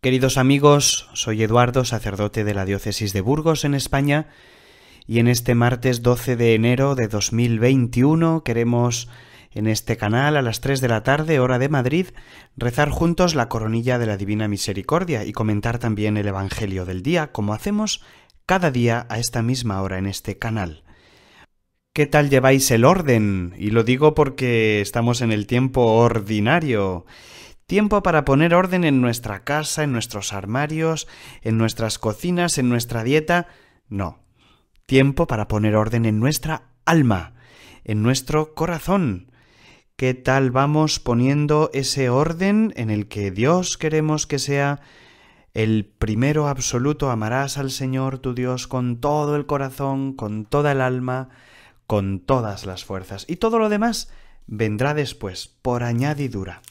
Queridos amigos, soy Eduardo, sacerdote de la Diócesis de Burgos en España, y en este martes 12 de enero de 2021 queremos en este canal a las 3 de la tarde, hora de Madrid, rezar juntos la coronilla de la Divina Misericordia y comentar también el Evangelio del día, como hacemos cada día a esta misma hora en este canal. ¿Qué tal lleváis el orden? Y lo digo porque estamos en el tiempo ordinario. Tiempo para poner orden en nuestra casa, en nuestros armarios, en nuestras cocinas, en nuestra dieta. No. Tiempo para poner orden en nuestra alma, en nuestro corazón. ¿Qué tal vamos poniendo ese orden en el que Dios queremos que sea el primero absoluto? Amarás al Señor tu Dios con todo el corazón, con toda el alma, con todas las fuerzas. Y todo lo demás vendrá después, por añadidura.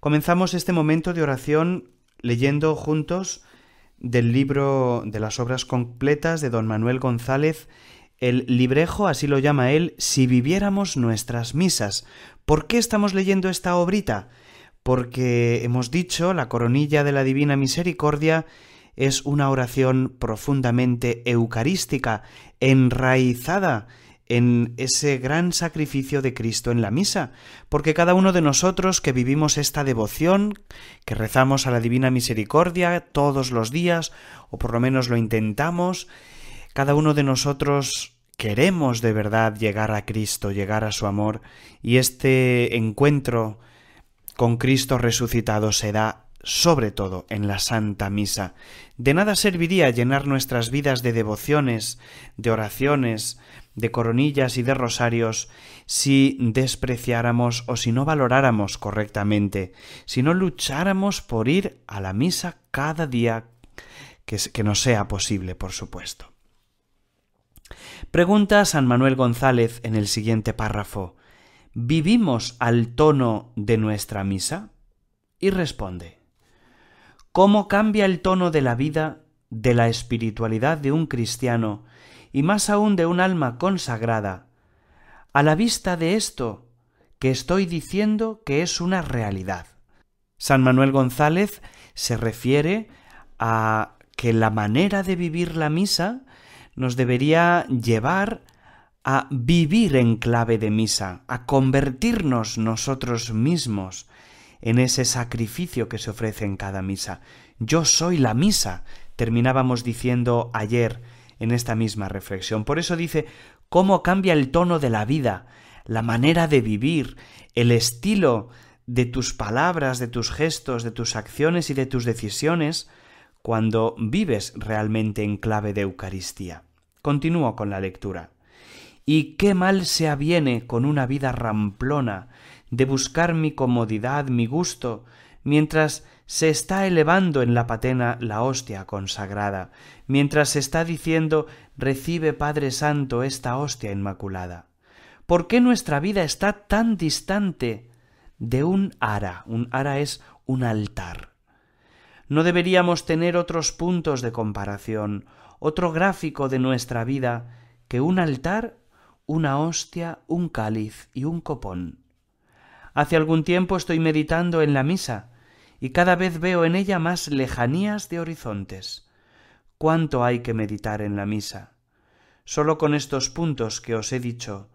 Comenzamos este momento de oración leyendo juntos del libro de las obras completas de don Manuel González, el librejo, así lo llama él, Si viviéramos nuestras misas. ¿Por qué estamos leyendo esta obrita? Porque hemos dicho, la coronilla de la Divina Misericordia es una oración profundamente eucarística, enraizada en ese gran sacrificio de Cristo en la misa, porque cada uno de nosotros que vivimos esta devoción, que rezamos a la Divina Misericordia todos los días, o por lo menos lo intentamos, cada uno de nosotros queremos de verdad llegar a Cristo, llegar a su amor, y este encuentro con Cristo resucitado se da sobre todo en la Santa Misa. De nada serviría llenar nuestras vidas de devociones, de oraciones, de coronillas y de rosarios si despreciáramos o si no valoráramos correctamente, si no lucháramos por ir a la misa cada día que, que nos sea posible, por supuesto. Pregunta San Manuel González en el siguiente párrafo. ¿Vivimos al tono de nuestra misa? Y responde cómo cambia el tono de la vida, de la espiritualidad de un cristiano, y más aún de un alma consagrada, a la vista de esto que estoy diciendo que es una realidad. San Manuel González se refiere a que la manera de vivir la misa nos debería llevar a vivir en clave de misa, a convertirnos nosotros mismos, en ese sacrificio que se ofrece en cada misa. Yo soy la misa, terminábamos diciendo ayer en esta misma reflexión. Por eso dice, ¿cómo cambia el tono de la vida, la manera de vivir, el estilo de tus palabras, de tus gestos, de tus acciones y de tus decisiones cuando vives realmente en clave de Eucaristía? Continúo con la lectura. Y qué mal se aviene con una vida ramplona, de buscar mi comodidad, mi gusto, mientras se está elevando en la patena la hostia consagrada, mientras se está diciendo recibe Padre Santo esta hostia inmaculada. ¿Por qué nuestra vida está tan distante de un ara? Un ara es un altar. No deberíamos tener otros puntos de comparación, otro gráfico de nuestra vida que un altar, una hostia, un cáliz y un copón. Hace algún tiempo estoy meditando en la misa, y cada vez veo en ella más lejanías de horizontes. ¿Cuánto hay que meditar en la misa? Solo con estos puntos que os he dicho,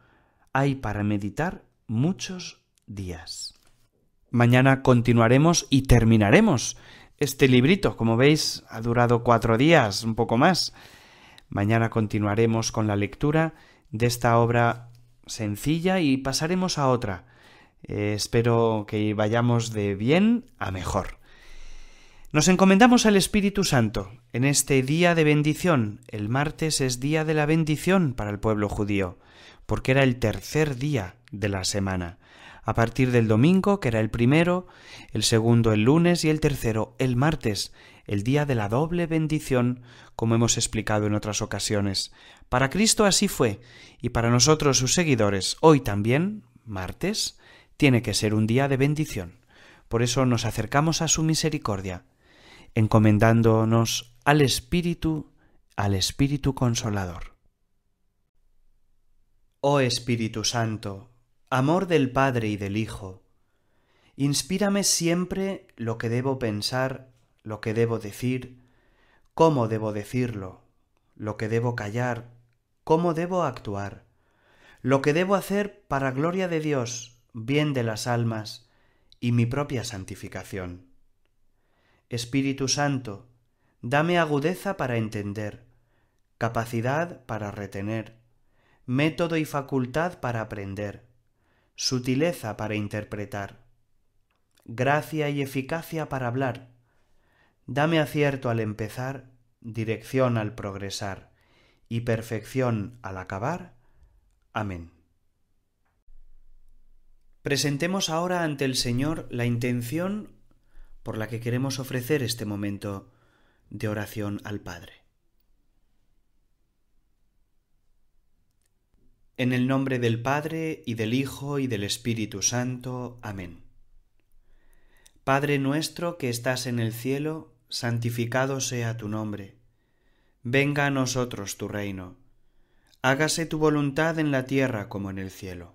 hay para meditar muchos días. Mañana continuaremos y terminaremos este librito. Como veis, ha durado cuatro días, un poco más. Mañana continuaremos con la lectura de esta obra sencilla y pasaremos a otra eh, espero que vayamos de bien a mejor. Nos encomendamos al Espíritu Santo en este día de bendición. El martes es día de la bendición para el pueblo judío, porque era el tercer día de la semana. A partir del domingo, que era el primero, el segundo el lunes y el tercero el martes, el día de la doble bendición, como hemos explicado en otras ocasiones. Para Cristo así fue, y para nosotros sus seguidores, hoy también, martes, tiene que ser un día de bendición. Por eso nos acercamos a su misericordia, encomendándonos al Espíritu, al Espíritu Consolador. Oh Espíritu Santo, amor del Padre y del Hijo, inspírame siempre lo que debo pensar, lo que debo decir, cómo debo decirlo, lo que debo callar, cómo debo actuar, lo que debo hacer para gloria de Dios bien de las almas y mi propia santificación. Espíritu Santo, dame agudeza para entender, capacidad para retener, método y facultad para aprender, sutileza para interpretar, gracia y eficacia para hablar. Dame acierto al empezar, dirección al progresar y perfección al acabar. Amén. Presentemos ahora ante el Señor la intención por la que queremos ofrecer este momento de oración al Padre. En el nombre del Padre y del Hijo y del Espíritu Santo. Amén. Padre nuestro que estás en el cielo, santificado sea tu nombre. Venga a nosotros tu reino. Hágase tu voluntad en la tierra como en el cielo.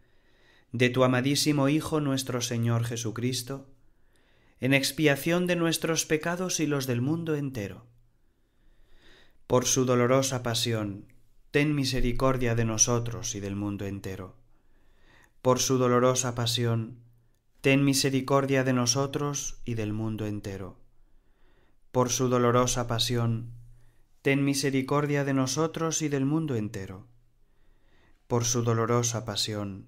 de tu amadísimo Hijo nuestro Señor Jesucristo, en expiación de nuestros pecados y los del mundo entero. Por su dolorosa pasión, ten misericordia de nosotros y del mundo entero. Por su dolorosa pasión, ten misericordia de nosotros y del mundo entero. Por su dolorosa pasión, ten misericordia de nosotros y del mundo entero. Por su dolorosa pasión,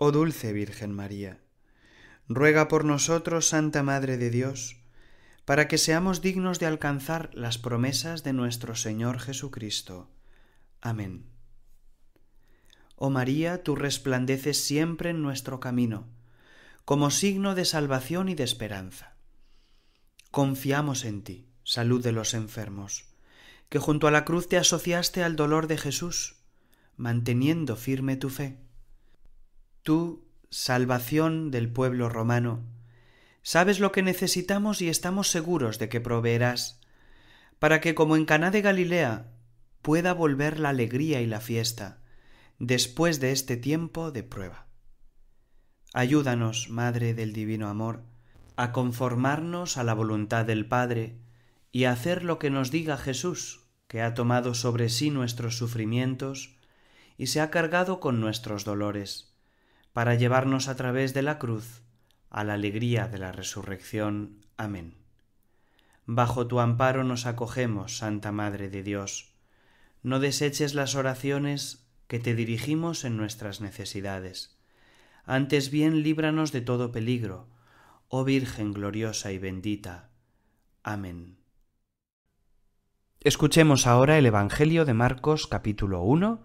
Oh dulce Virgen María, ruega por nosotros, Santa Madre de Dios, para que seamos dignos de alcanzar las promesas de nuestro Señor Jesucristo. Amén. Oh María, tú resplandeces siempre en nuestro camino, como signo de salvación y de esperanza. Confiamos en ti, salud de los enfermos, que junto a la cruz te asociaste al dolor de Jesús, manteniendo firme tu fe Tú, salvación del pueblo romano, sabes lo que necesitamos y estamos seguros de que proveerás, para que como en Caná de Galilea pueda volver la alegría y la fiesta después de este tiempo de prueba. Ayúdanos, Madre del Divino Amor, a conformarnos a la voluntad del Padre y a hacer lo que nos diga Jesús, que ha tomado sobre sí nuestros sufrimientos y se ha cargado con nuestros dolores para llevarnos a través de la cruz a la alegría de la resurrección. Amén. Bajo tu amparo nos acogemos, Santa Madre de Dios. No deseches las oraciones que te dirigimos en nuestras necesidades. Antes bien líbranos de todo peligro, oh Virgen gloriosa y bendita. Amén. Escuchemos ahora el Evangelio de Marcos capítulo 1,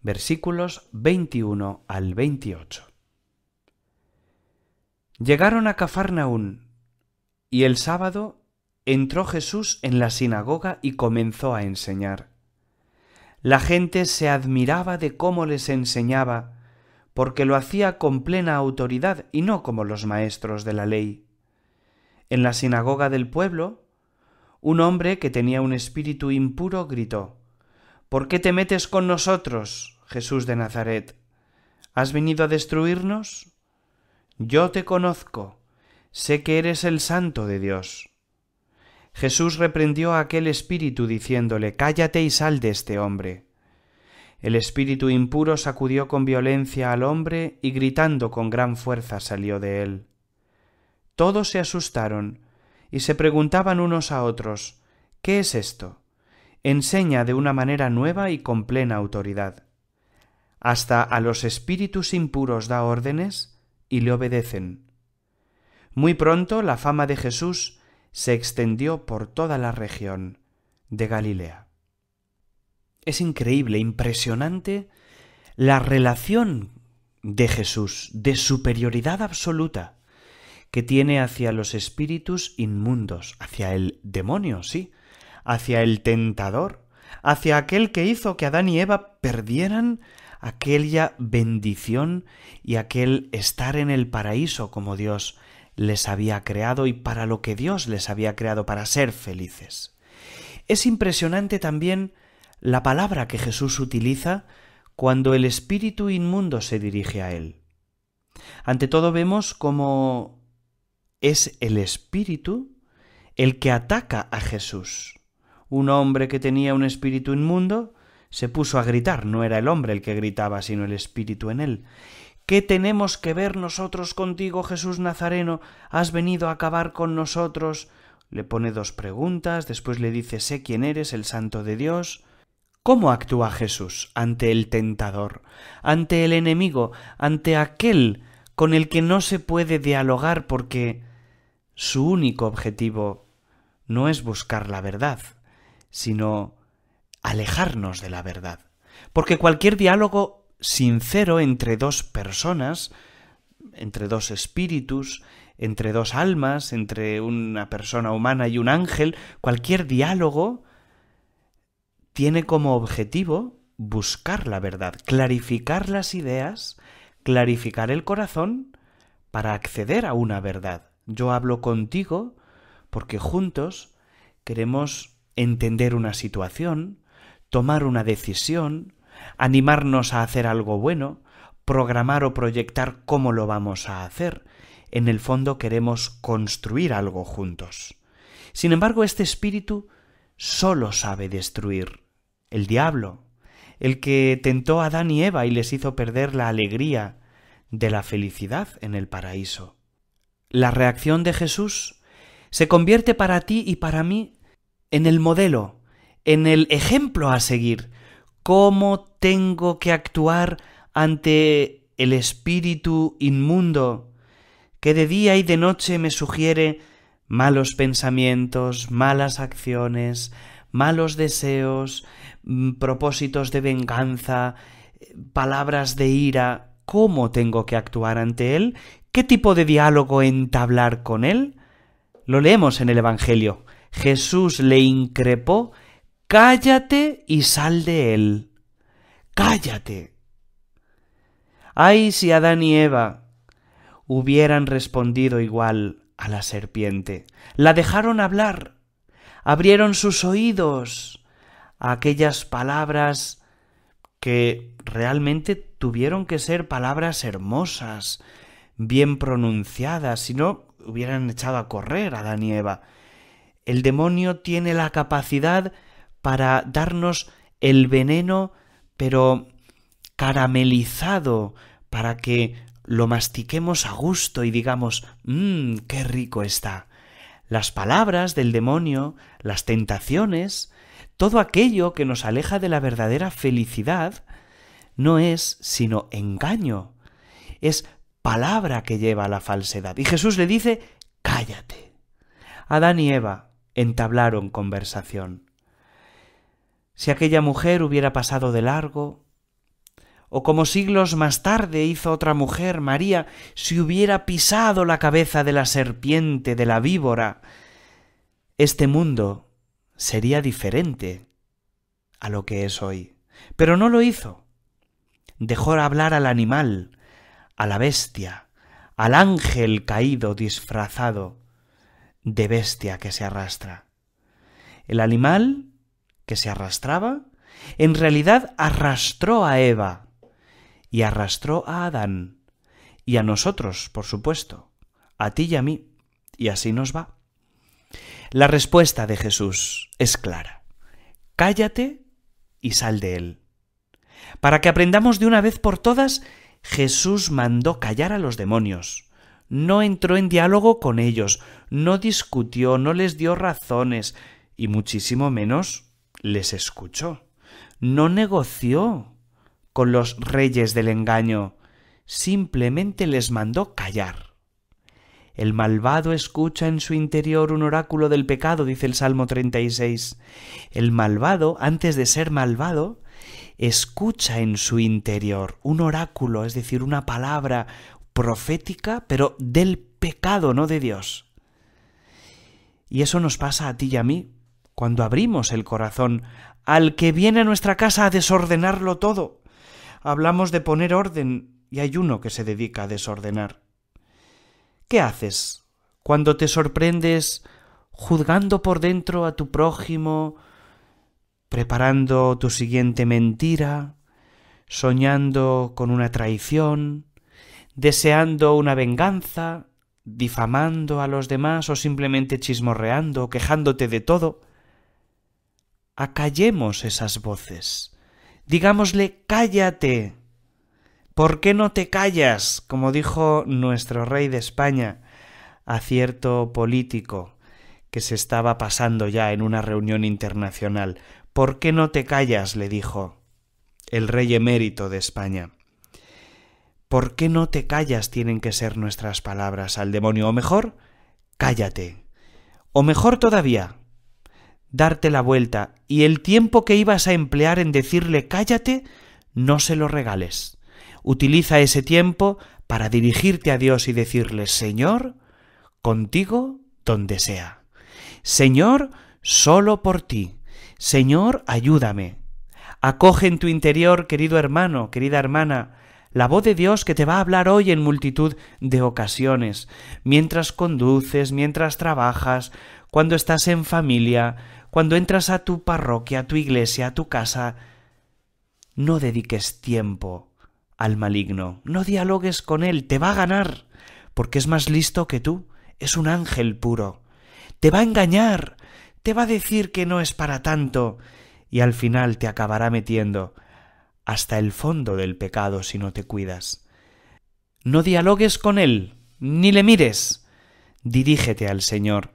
versículos 21 al 28. Llegaron a Cafarnaún, y el sábado entró Jesús en la sinagoga y comenzó a enseñar. La gente se admiraba de cómo les enseñaba, porque lo hacía con plena autoridad y no como los maestros de la ley. En la sinagoga del pueblo, un hombre que tenía un espíritu impuro gritó, ¿Por qué te metes con nosotros, Jesús de Nazaret? ¿Has venido a destruirnos? Yo te conozco, sé que eres el santo de Dios. Jesús reprendió a aquel espíritu diciéndole, Cállate y sal de este hombre. El espíritu impuro sacudió con violencia al hombre y gritando con gran fuerza salió de él. Todos se asustaron y se preguntaban unos a otros, ¿qué es esto? Enseña de una manera nueva y con plena autoridad. Hasta a los espíritus impuros da órdenes y le obedecen. Muy pronto la fama de Jesús se extendió por toda la región de Galilea. Es increíble, impresionante la relación de Jesús, de superioridad absoluta, que tiene hacia los espíritus inmundos, hacia el demonio, sí, hacia el tentador, hacia aquel que hizo que Adán y Eva perdieran aquella bendición y aquel estar en el paraíso como Dios les había creado y para lo que Dios les había creado, para ser felices. Es impresionante también la palabra que Jesús utiliza cuando el espíritu inmundo se dirige a él. Ante todo vemos cómo es el espíritu el que ataca a Jesús. Un hombre que tenía un espíritu inmundo se puso a gritar, no era el hombre el que gritaba, sino el espíritu en él. ¿Qué tenemos que ver nosotros contigo, Jesús Nazareno? ¿Has venido a acabar con nosotros? Le pone dos preguntas, después le dice, sé quién eres, el santo de Dios. ¿Cómo actúa Jesús ante el tentador, ante el enemigo, ante aquel con el que no se puede dialogar porque su único objetivo no es buscar la verdad, sino alejarnos de la verdad. Porque cualquier diálogo sincero entre dos personas, entre dos espíritus, entre dos almas, entre una persona humana y un ángel, cualquier diálogo tiene como objetivo buscar la verdad, clarificar las ideas, clarificar el corazón para acceder a una verdad. Yo hablo contigo porque juntos queremos entender una situación, tomar una decisión, animarnos a hacer algo bueno, programar o proyectar cómo lo vamos a hacer. En el fondo queremos construir algo juntos. Sin embargo, este espíritu solo sabe destruir. El diablo, el que tentó a Adán y Eva y les hizo perder la alegría de la felicidad en el paraíso. La reacción de Jesús se convierte para ti y para mí en el modelo en el ejemplo a seguir. ¿Cómo tengo que actuar ante el espíritu inmundo que de día y de noche me sugiere malos pensamientos, malas acciones, malos deseos, mm, propósitos de venganza, palabras de ira? ¿Cómo tengo que actuar ante él? ¿Qué tipo de diálogo entablar con él? Lo leemos en el Evangelio. Jesús le increpó cállate y sal de él. Cállate. Ay, si Adán y Eva hubieran respondido igual a la serpiente. La dejaron hablar, abrieron sus oídos a aquellas palabras que realmente tuvieron que ser palabras hermosas, bien pronunciadas, si no hubieran echado a correr a Adán y Eva. El demonio tiene la capacidad para darnos el veneno, pero caramelizado, para que lo mastiquemos a gusto y digamos, mmm, qué rico está. Las palabras del demonio, las tentaciones, todo aquello que nos aleja de la verdadera felicidad, no es sino engaño, es palabra que lleva a la falsedad. Y Jesús le dice, cállate. Adán y Eva entablaron conversación si aquella mujer hubiera pasado de largo, o como siglos más tarde hizo otra mujer, María, si hubiera pisado la cabeza de la serpiente, de la víbora, este mundo sería diferente a lo que es hoy. Pero no lo hizo. Dejó hablar al animal, a la bestia, al ángel caído disfrazado de bestia que se arrastra. El animal que se arrastraba, en realidad arrastró a Eva y arrastró a Adán y a nosotros, por supuesto, a ti y a mí, y así nos va. La respuesta de Jesús es clara. Cállate y sal de él. Para que aprendamos de una vez por todas, Jesús mandó callar a los demonios. No entró en diálogo con ellos, no discutió, no les dio razones, y muchísimo menos les escuchó, no negoció con los reyes del engaño, simplemente les mandó callar. El malvado escucha en su interior un oráculo del pecado, dice el Salmo 36. El malvado, antes de ser malvado, escucha en su interior un oráculo, es decir, una palabra profética, pero del pecado, no de Dios. Y eso nos pasa a ti y a mí cuando abrimos el corazón al que viene a nuestra casa a desordenarlo todo. Hablamos de poner orden y hay uno que se dedica a desordenar. ¿Qué haces cuando te sorprendes juzgando por dentro a tu prójimo, preparando tu siguiente mentira, soñando con una traición, deseando una venganza, difamando a los demás o simplemente chismorreando, quejándote de todo? acallemos esas voces. Digámosle, cállate. ¿Por qué no te callas? Como dijo nuestro rey de España a cierto político que se estaba pasando ya en una reunión internacional. ¿Por qué no te callas? le dijo el rey emérito de España. ¿Por qué no te callas? tienen que ser nuestras palabras al demonio. O mejor, cállate. O mejor todavía, darte la vuelta y el tiempo que ibas a emplear en decirle cállate, no se lo regales. Utiliza ese tiempo para dirigirte a Dios y decirle, Señor, contigo donde sea. Señor, solo por ti. Señor, ayúdame. Acoge en tu interior, querido hermano, querida hermana, la voz de Dios que te va a hablar hoy en multitud de ocasiones, mientras conduces, mientras trabajas, cuando estás en familia, cuando entras a tu parroquia, a tu iglesia, a tu casa, no dediques tiempo al maligno, no dialogues con él, te va a ganar, porque es más listo que tú, es un ángel puro, te va a engañar, te va a decir que no es para tanto, y al final te acabará metiendo hasta el fondo del pecado si no te cuidas. No dialogues con él, ni le mires, dirígete al Señor,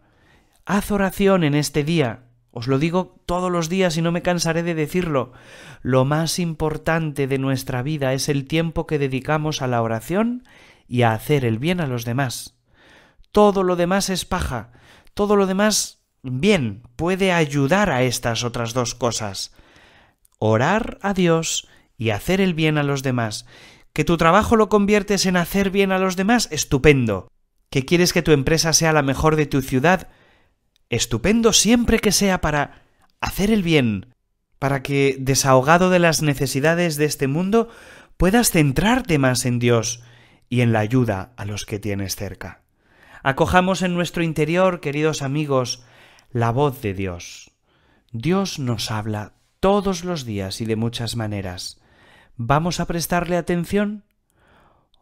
haz oración en este día, os lo digo todos los días y no me cansaré de decirlo. Lo más importante de nuestra vida es el tiempo que dedicamos a la oración y a hacer el bien a los demás. Todo lo demás es paja. Todo lo demás, bien, puede ayudar a estas otras dos cosas. Orar a Dios y hacer el bien a los demás. Que tu trabajo lo conviertes en hacer bien a los demás, estupendo. Que quieres que tu empresa sea la mejor de tu ciudad, estupendo siempre que sea para hacer el bien, para que, desahogado de las necesidades de este mundo, puedas centrarte más en Dios y en la ayuda a los que tienes cerca. Acojamos en nuestro interior, queridos amigos, la voz de Dios. Dios nos habla todos los días y de muchas maneras. ¿Vamos a prestarle atención?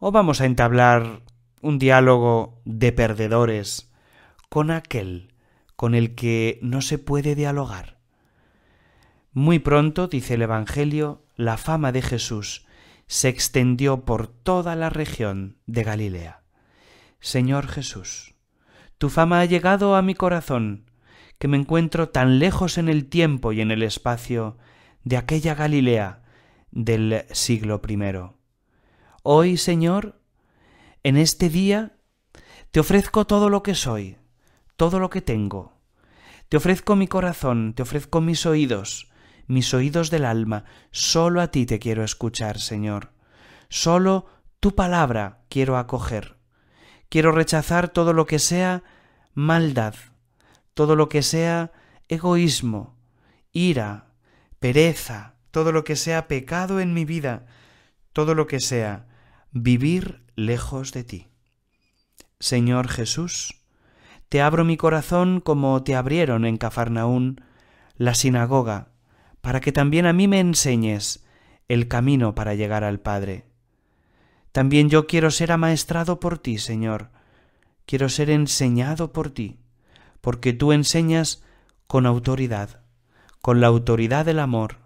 ¿O vamos a entablar un diálogo de perdedores con aquel con el que no se puede dialogar. Muy pronto, dice el Evangelio, la fama de Jesús se extendió por toda la región de Galilea. Señor Jesús, tu fama ha llegado a mi corazón, que me encuentro tan lejos en el tiempo y en el espacio de aquella Galilea del siglo I. Hoy, Señor, en este día, te ofrezco todo lo que soy, todo lo que tengo. Te ofrezco mi corazón, te ofrezco mis oídos, mis oídos del alma, solo a ti te quiero escuchar, Señor. Solo tu palabra quiero acoger. Quiero rechazar todo lo que sea maldad, todo lo que sea egoísmo, ira, pereza, todo lo que sea pecado en mi vida, todo lo que sea vivir lejos de ti. Señor Jesús, te abro mi corazón como te abrieron en Cafarnaún la sinagoga, para que también a mí me enseñes el camino para llegar al Padre. También yo quiero ser amaestrado por ti, Señor. Quiero ser enseñado por ti, porque tú enseñas con autoridad, con la autoridad del amor,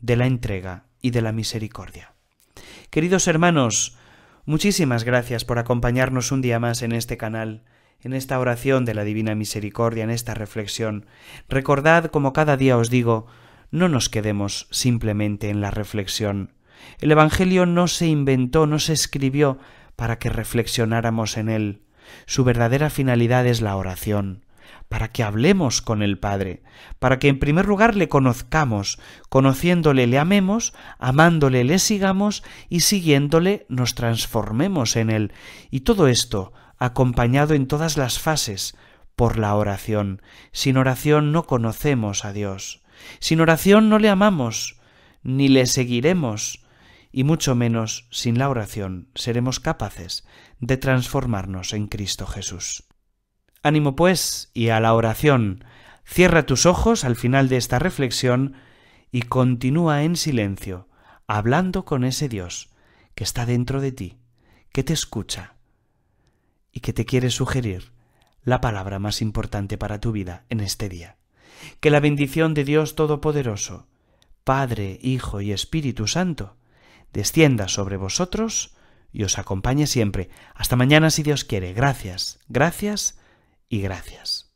de la entrega y de la misericordia. Queridos hermanos, muchísimas gracias por acompañarnos un día más en este canal en esta oración de la Divina Misericordia, en esta reflexión. Recordad, como cada día os digo, no nos quedemos simplemente en la reflexión. El Evangelio no se inventó, no se escribió para que reflexionáramos en él. Su verdadera finalidad es la oración, para que hablemos con el Padre, para que en primer lugar le conozcamos, conociéndole le amemos, amándole le sigamos y siguiéndole nos transformemos en él. Y todo esto acompañado en todas las fases por la oración. Sin oración no conocemos a Dios. Sin oración no le amamos, ni le seguiremos, y mucho menos sin la oración seremos capaces de transformarnos en Cristo Jesús. Ánimo pues y a la oración. Cierra tus ojos al final de esta reflexión y continúa en silencio, hablando con ese Dios que está dentro de ti, que te escucha y que te quiere sugerir la palabra más importante para tu vida en este día. Que la bendición de Dios Todopoderoso, Padre, Hijo y Espíritu Santo, descienda sobre vosotros y os acompañe siempre. Hasta mañana si Dios quiere. Gracias, gracias y gracias.